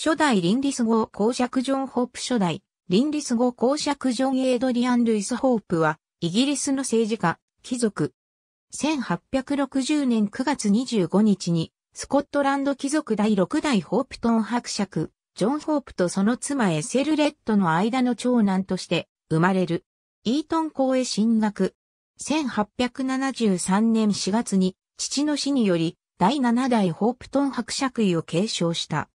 初代リンリス号公爵ジョン・ホープ初代、リンリス号公爵ジョン・エイドリアン・ルイス・ホープは、イギリスの政治家、貴族。1860年9月25日に、スコットランド貴族第6代ホープトン伯爵、ジョン・ホープとその妻エセルレッドの間の長男として生まれる。イートン校へ進学。1873年4月に父の死により第7代ホープトン伯爵位を継承した。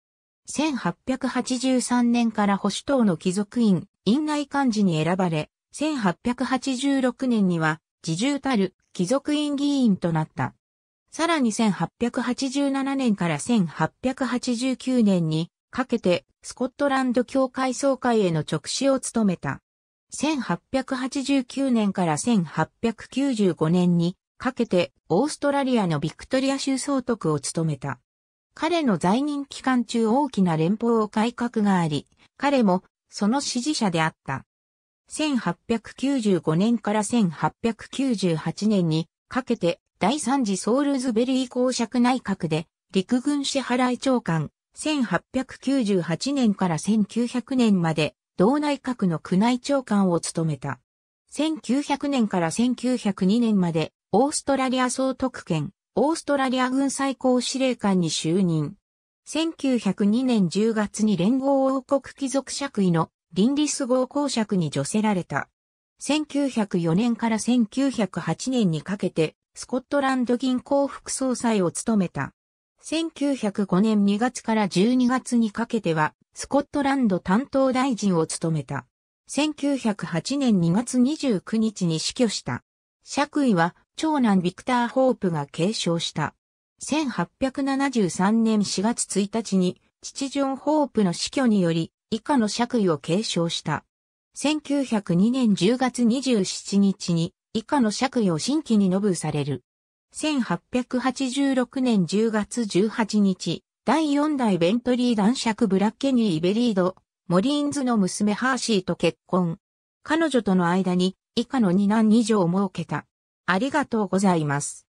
1883年から保守党の貴族院、院内幹事に選ばれ、1886年には自重たる貴族院議員となった。さらに1887年から1889年にかけてスコットランド教会総会への直視を務めた。1889年から1895年にかけてオーストラリアのビクトリア州総督を務めた。彼の在任期間中大きな連邦改革があり、彼もその支持者であった。1895年から1898年にかけて第3次ソールズベリー公爵内閣で陸軍支払い長官、1898年から1900年まで同内閣の区内長官を務めた。1900年から1902年までオーストラリア総督権オーストラリア軍最高司令官に就任。1902年10月に連合王国貴族爵位のンリス号公爵に除せられた。1904年から1908年にかけて、スコットランド銀行副総裁を務めた。1905年2月から12月にかけては、スコットランド担当大臣を務めた。1908年2月29日に死去した。爵位は長男ビクター・ホープが継承した。1873年4月1日に、父ジョン・ホープの死去により、以下の爵位を継承した。1902年10月27日に、以下の爵位を新規にノぶされる。1886年10月18日、第4代ベントリー男爵ブラッケニー・ベリード、モリーンズの娘ハーシーと結婚。彼女との間に以下の二男二女を設けた。ありがとうございます。